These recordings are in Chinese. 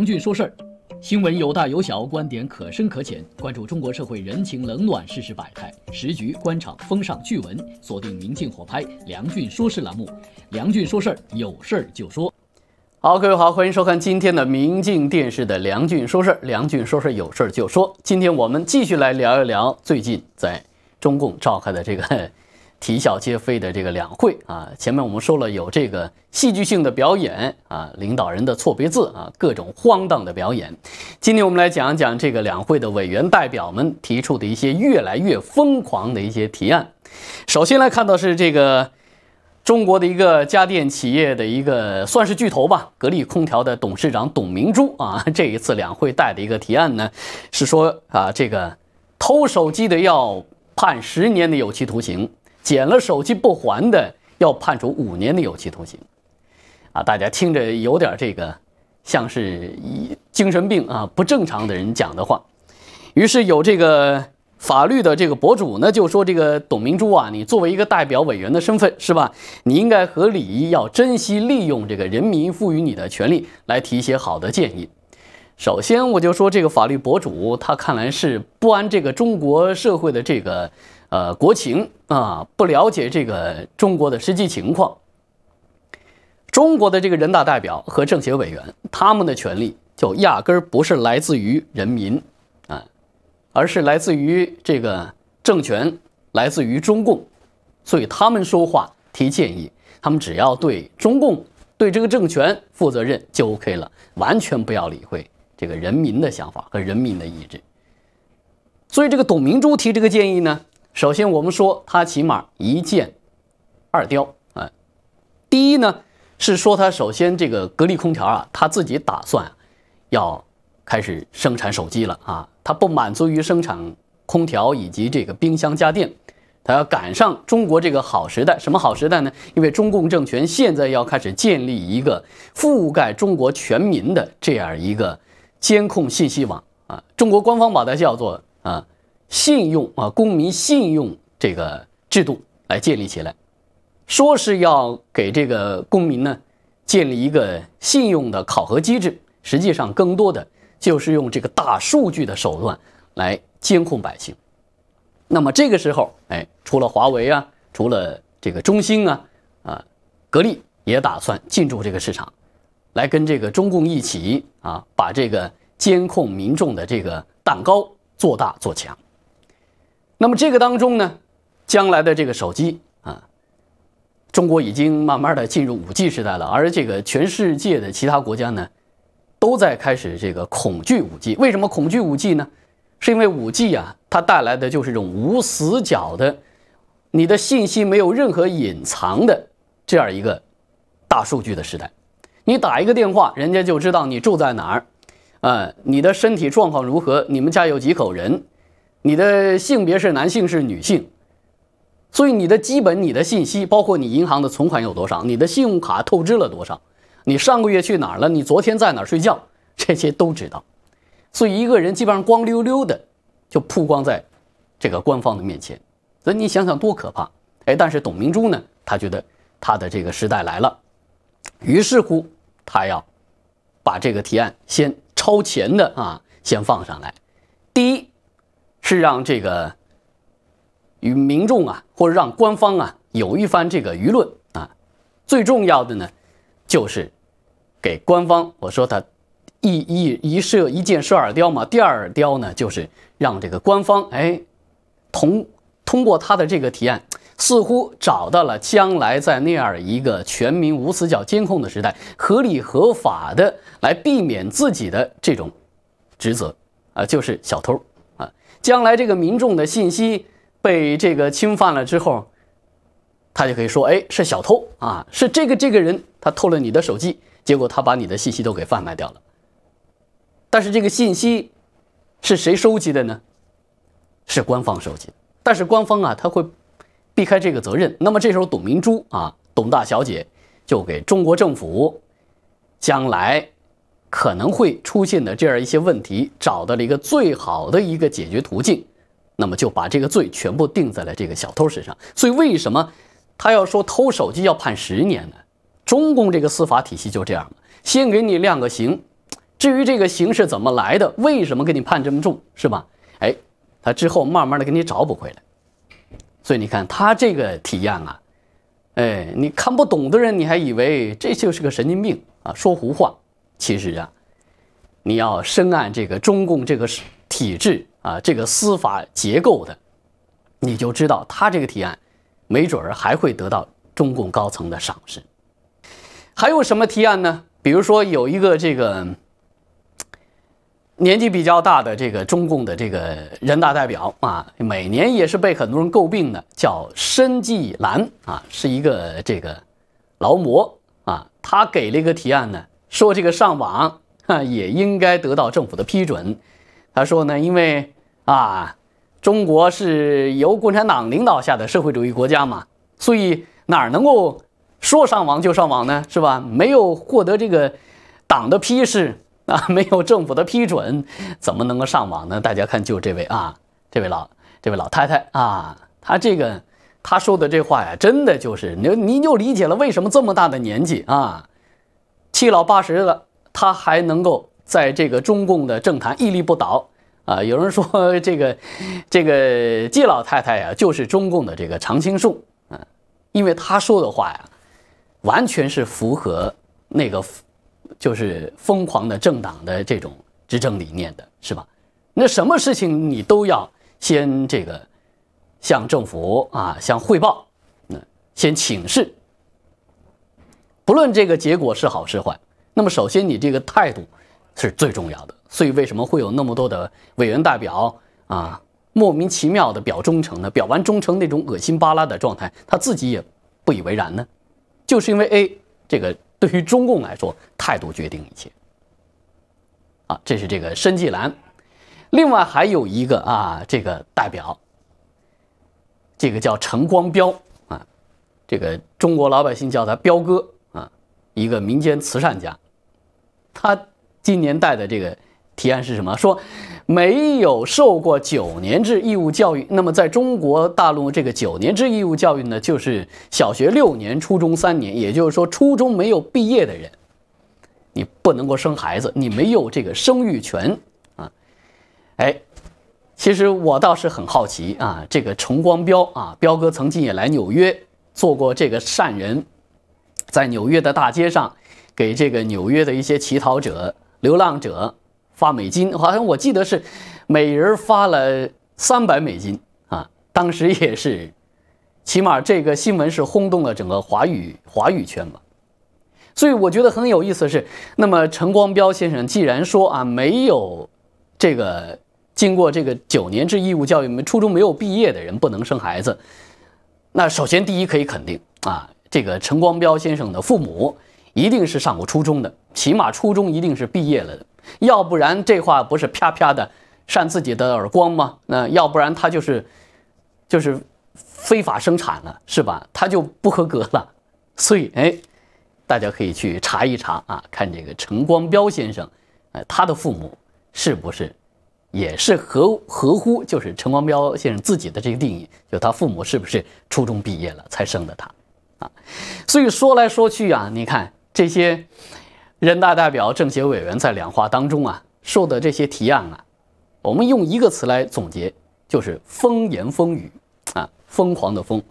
梁俊说事儿，新闻有大有小，观点可深可浅，关注中国社会人情冷暖、世事百态、时局、官场、风尚、巨闻，锁定《明镜》火拍。梁俊说事栏目，梁俊说事儿，有事儿就说。好，各位好，欢迎收看今天的《明镜》电视的梁俊说事儿。梁俊说事儿，有事儿就说。今天我们继续来聊一聊最近在中共召开的这个。啼笑皆非的这个两会啊，前面我们说了有这个戏剧性的表演啊，领导人的错别字啊，各种荒诞的表演。今天我们来讲讲这个两会的委员代表们提出的一些越来越疯狂的一些提案。首先来看到是这个中国的一个家电企业的一个算是巨头吧，格力空调的董事长董明珠啊，这一次两会带的一个提案呢，是说啊，这个偷手机的要判十年的有期徒刑。捡了手机不还的，要判处五年的有期徒刑，啊，大家听着有点这个，像是精神病啊不正常的人讲的话。于是有这个法律的这个博主呢，就说这个董明珠啊，你作为一个代表委员的身份是吧？你应该合理要珍惜利用这个人民赋予你的权利来提一些好的建议。首先我就说这个法律博主他看来是不安这个中国社会的这个。呃，国情啊，不了解这个中国的实际情况，中国的这个人大代表和政协委员，他们的权利就压根儿不是来自于人民啊，而是来自于这个政权，来自于中共，所以他们说话提建议，他们只要对中共对这个政权负责任就 OK 了，完全不要理会这个人民的想法和人民的意志。所以这个董明珠提这个建议呢。首先，我们说它起码一箭二雕啊。第一呢，是说它首先这个格力空调啊，它自己打算要开始生产手机了啊。它不满足于生产空调以及这个冰箱家电，它要赶上中国这个好时代。什么好时代呢？因为中共政权现在要开始建立一个覆盖中国全民的这样一个监控信息网啊。中国官方把它叫做啊。信用啊，公民信用这个制度来建立起来，说是要给这个公民呢建立一个信用的考核机制，实际上更多的就是用这个大数据的手段来监控百姓。那么这个时候，哎，除了华为啊，除了这个中兴啊，啊，格力也打算进驻这个市场，来跟这个中共一起啊，把这个监控民众的这个蛋糕做大做强。那么这个当中呢，将来的这个手机啊，中国已经慢慢的进入 5G 时代了，而这个全世界的其他国家呢，都在开始这个恐惧 5G。为什么恐惧 5G 呢？是因为 5G 啊，它带来的就是这种无死角的，你的信息没有任何隐藏的这样一个大数据的时代。你打一个电话，人家就知道你住在哪儿，呃，你的身体状况如何，你们家有几口人。你的性别是男性是女性，所以你的基本你的信息包括你银行的存款有多少，你的信用卡透支了多少，你上个月去哪儿了，你昨天在哪儿睡觉，这些都知道。所以一个人基本上光溜溜的就曝光在，这个官方的面前。所以你想想多可怕！哎，但是董明珠呢，她觉得她的这个时代来了，于是乎她要，把这个提案先超前的啊，先放上来。第一。是让这个与民众啊，或者让官方啊有一番这个舆论啊。最重要的呢，就是给官方，我说他一一一射一箭射二雕嘛。第二雕呢，就是让这个官方哎，同通过他的这个提案，似乎找到了将来在那样一个全民无死角监控的时代，合理合法的来避免自己的这种职责啊，就是小偷。将来这个民众的信息被这个侵犯了之后，他就可以说：“哎，是小偷啊，是这个这个人他偷了你的手机，结果他把你的信息都给贩卖掉了。”但是这个信息是谁收集的呢？是官方收集，但是官方啊，他会避开这个责任。那么这时候，董明珠啊，董大小姐就给中国政府将来。可能会出现的这样一些问题，找到了一个最好的一个解决途径，那么就把这个罪全部定在了这个小偷身上。所以为什么他要说偷手机要判十年呢？中共这个司法体系就这样先给你量个刑，至于这个刑是怎么来的，为什么给你判这么重，是吧？哎，他之后慢慢的给你找补回来。所以你看他这个体验啊，哎，你看不懂的人，你还以为这就是个神经病啊，说胡话。其实啊，你要深谙这个中共这个体制啊，这个司法结构的，你就知道他这个提案，没准儿还会得到中共高层的赏识。还有什么提案呢？比如说有一个这个年纪比较大的这个中共的这个人大代表啊，每年也是被很多人诟病的，叫申纪兰啊，是一个这个劳模啊，他给了一个提案呢。说这个上网，哈也应该得到政府的批准。他说呢，因为啊，中国是由共产党领导下的社会主义国家嘛，所以哪儿能够说上网就上网呢？是吧？没有获得这个党的批示啊，没有政府的批准，怎么能够上网呢？大家看，就这位啊，这位老，这位老太太啊，她这个她说的这话呀，真的就是你你就理解了为什么这么大的年纪啊。七老八十了，他还能够在这个中共的政坛屹立不倒啊！有人说 这个这个季老太太呀，就是中共的这个常青树啊，因为他说的话呀，完全是符合那个就是疯狂的政党的这种执政理念的，是吧？那什么事情你都要先这个向政府啊向汇报，那先请示。不论这个结果是好是坏，那么首先你这个态度是最重要的。所以为什么会有那么多的委员代表啊莫名其妙的表忠诚呢？表完忠诚那种恶心巴拉的状态，他自己也不以为然呢，就是因为 A 这个对于中共来说，态度决定一切。啊，这是这个申纪兰。另外还有一个啊，这个代表，这个叫陈光标啊，这个中国老百姓叫他彪哥。一个民间慈善家，他今年带的这个提案是什么？说没有受过九年制义务教育。那么，在中国大陆这个九年制义务教育呢，就是小学六年，初中三年，也就是说，初中没有毕业的人，你不能够生孩子，你没有这个生育权啊！哎，其实我倒是很好奇啊，这个陈光标啊，彪哥曾经也来纽约做过这个善人。在纽约的大街上，给这个纽约的一些乞讨者、流浪者发美金，好像我记得是每人发了三百美金啊。当时也是，起码这个新闻是轰动了整个华语华语圈吧。所以我觉得很有意思的是，那么陈光标先生既然说啊，没有这个经过这个九年制义务教育，初中没有毕业的人不能生孩子，那首先第一可以肯定啊。这个陈光标先生的父母，一定是上过初中的，起码初中一定是毕业了的，要不然这话不是啪啪的扇自己的耳光吗？那要不然他就是，就是非法生产了，是吧？他就不合格了。所以，哎，大家可以去查一查啊，看这个陈光标先生，呃，他的父母是不是也是合合乎就是陈光标先生自己的这个定义，就他父母是不是初中毕业了才生的他？啊，所以说来说去啊，你看这些人大代表、政协委员在两话当中啊，说的这些提案啊，我们用一个词来总结，就是风言风语啊，疯狂的疯，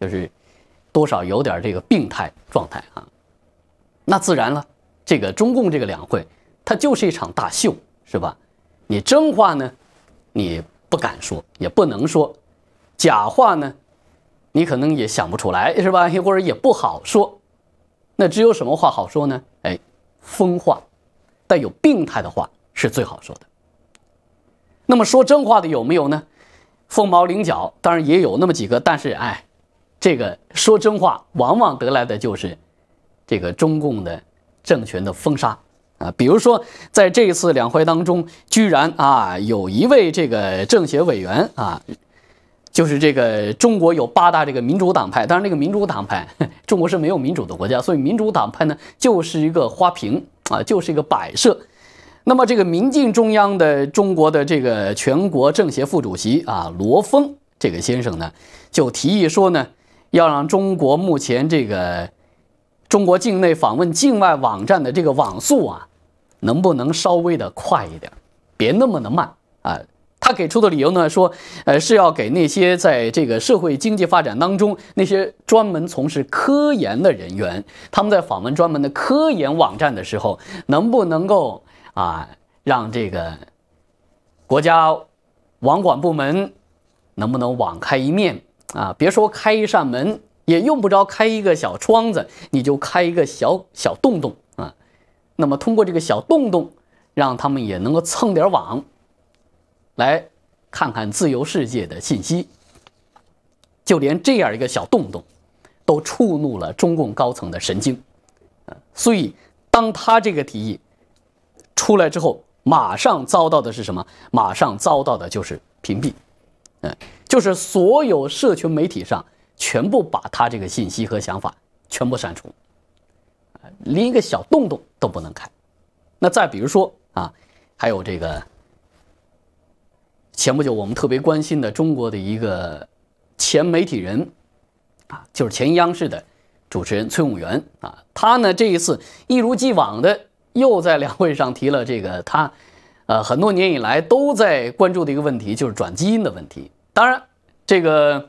就是多少有点这个病态状态啊。那自然了，这个中共这个两会，它就是一场大秀，是吧？你真话呢，你不敢说，也不能说；假话呢。你可能也想不出来，是吧？或者也不好说。那只有什么话好说呢？哎，疯话，带有病态的话是最好说的。那么说真话的有没有呢？凤毛麟角，当然也有那么几个。但是哎，这个说真话往往得来的就是这个中共的政权的封杀啊。比如说在这一次两会当中，居然啊有一位这个政协委员啊。就是这个中国有八大这个民主党派，当然那个民主党派，中国是没有民主的国家，所以民主党派呢就是一个花瓶啊，就是一个摆设。那么这个民进中央的中国的这个全国政协副主席啊罗峰这个先生呢，就提议说呢，要让中国目前这个中国境内访问境外网站的这个网速啊，能不能稍微的快一点，别那么的慢啊。给出的理由呢？说，呃，是要给那些在这个社会经济发展当中那些专门从事科研的人员，他们在访问专门的科研网站的时候，能不能够啊，让这个国家网管部门能不能网开一面啊？别说开一扇门，也用不着开一个小窗子，你就开一个小小洞洞啊。那么通过这个小洞洞，让他们也能够蹭点网。来看看自由世界的信息，就连这样一个小洞洞，都触怒了中共高层的神经，所以当他这个提议出来之后，马上遭到的是什么？马上遭到的就是屏蔽，嗯，就是所有社群媒体上全部把他这个信息和想法全部删除，连一个小洞洞都不能开。那再比如说啊，还有这个。前不久，我们特别关心的中国的一个前媒体人，啊，就是前央视的主持人崔永元啊，他呢这一次一如既往的又在两会上提了这个他，呃，很多年以来都在关注的一个问题，就是转基因的问题。当然，这个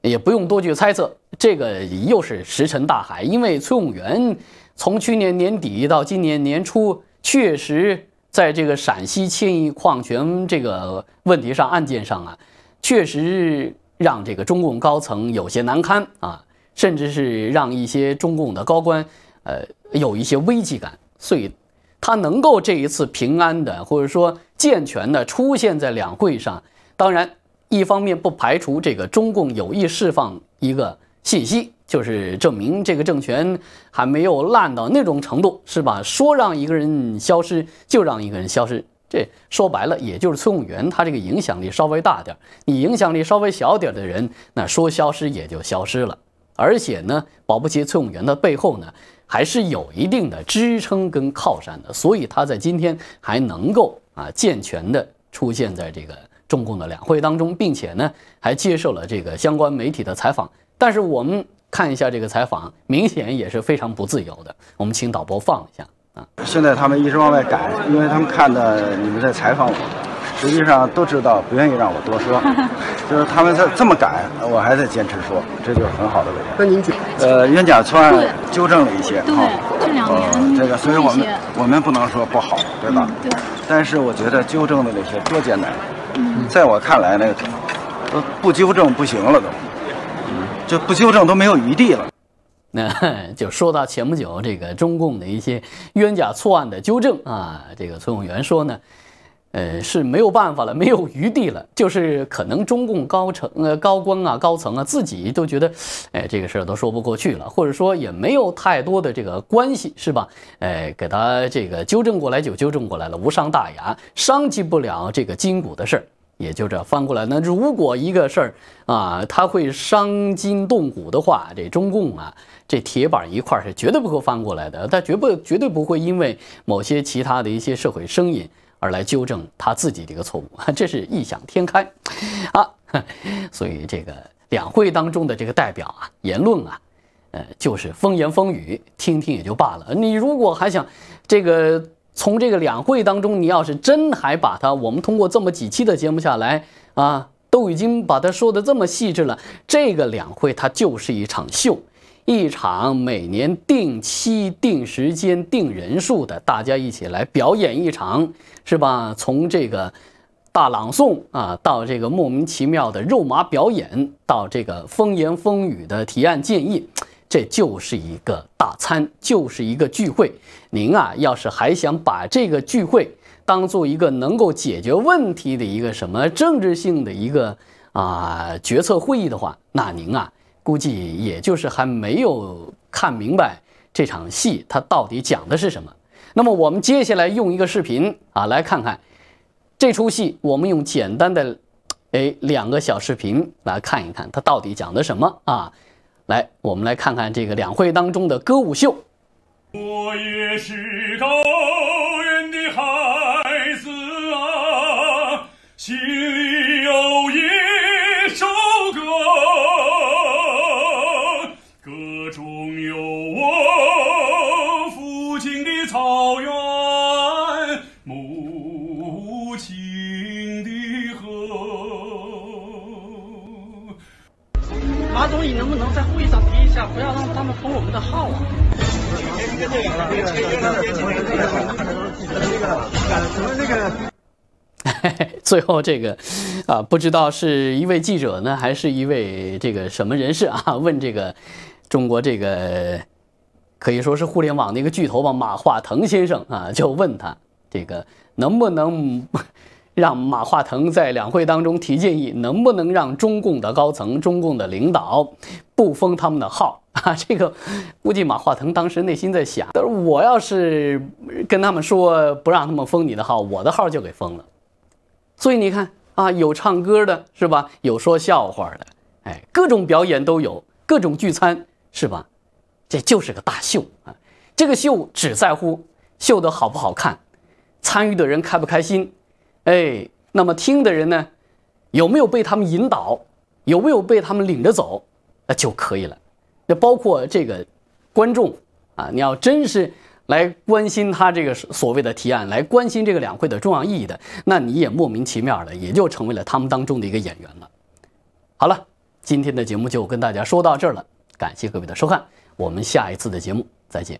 也不用多去猜测，这个又是石沉大海，因为崔永元从去年年底到今年年初确实。在这个陕西千亿矿权这个问题上，案件上啊，确实让这个中共高层有些难堪啊，甚至是让一些中共的高官，呃，有一些危机感。所以，他能够这一次平安的，或者说健全的出现在两会上，当然，一方面不排除这个中共有意释放一个信息。就是证明这个政权还没有烂到那种程度，是吧？说让一个人消失就让一个人消失，这说白了也就是崔永元，他这个影响力稍微大点儿，你影响力稍微小点儿的人，那说消失也就消失了。而且呢，保不齐崔永元的背后呢还是有一定的支撑跟靠山的，所以他在今天还能够啊健全的出现在这个中共的两会当中，并且呢还接受了这个相关媒体的采访。但是我们。看一下这个采访，明显也是非常不自由的。我们请导播放一下啊！现在他们一直往外赶，因为他们看的你们在采访我，实际上都知道不愿意让我多说。就是他们在这么赶，我还在坚持说，这就是很好的委员。那您呃，冤假错案纠正了一些，对，这两年这个，所以我们我们不能说不好，对吧？对。但是我觉得纠正的那些多艰难，在我看来那个，都不纠正不行了都。这不纠正都没有余地了，那就说到前不久这个中共的一些冤假错案的纠正啊，这个崔永元说呢，呃是没有办法了，没有余地了，就是可能中共高层呃高官啊高层啊自己都觉得，哎这个事儿都说不过去了，或者说也没有太多的这个关系是吧？哎给他这个纠正过来就纠正过来了，无伤大雅，伤及不了这个筋骨的事儿。也就这翻过来，那如果一个事儿啊，他会伤筋动骨的话，这中共啊，这铁板一块是绝对不会翻过来的，他绝不绝对不会因为某些其他的一些社会声音而来纠正他自己的一个错误，这是异想天开 啊！所以这个两会当中的这个代表啊，言论啊，呃，就是风言风语，听听也就罢了，你如果还想这个。从这个两会当中，你要是真还把它，我们通过这么几期的节目下来啊，都已经把它说的这么细致了。这个两会它就是一场秀，一场每年定期、定时间、定人数的，大家一起来表演一场，是吧？从这个大朗诵啊，到这个莫名其妙的肉麻表演，到这个风言风语的提案建议，这就是一个大餐，就是一个聚会。您啊，要是还想把这个聚会当做一个能够解决问题的一个什么政治性的一个啊决策会议的话，那您啊，估计也就是还没有看明白这场戏它到底讲的是什么。那么，我们接下来用一个视频啊，来看看这出戏。我们用简单的哎两个小视频来看一看它到底讲的什么啊。来，我们来看看这个两会当中的歌舞秀。我也是高原的孩子啊，心里有一首歌，歌中有我父亲的草原，母亲的河。马总，你能不能在会上提一下，不要让他们封我们的号啊？最后这个，啊，不知道是一位记者呢，还是一位这个什么人士啊？问这个中国这个可以说是互联网的一个巨头吧，马化腾先生啊，就问他这个能不能。让马化腾在两会当中提建议，能不能让中共的高层、中共的领导不封他们的号 啊？这个估计马化腾当时内心在想：，但是我要是跟他们说不让他们封你的号，我的号就给封了。所以你看啊，有唱歌的，是吧？有说笑话的，哎，各种表演都有，各种聚餐，是吧？这就是个大秀啊！这个秀只在乎秀得好不好看，参与的人开不开心。哎，那么听的人呢，有没有被他们引导，有没有被他们领着走，那就可以了。那包括这个观众啊，你要真是来关心他这个所谓的提案，来关心这个两会的重要意义的，那你也莫名其妙的，也就成为了他们当中的一个演员了。好了，今天的节目就跟大家说到这儿了，感谢各位的收看，我们下一次的节目再见。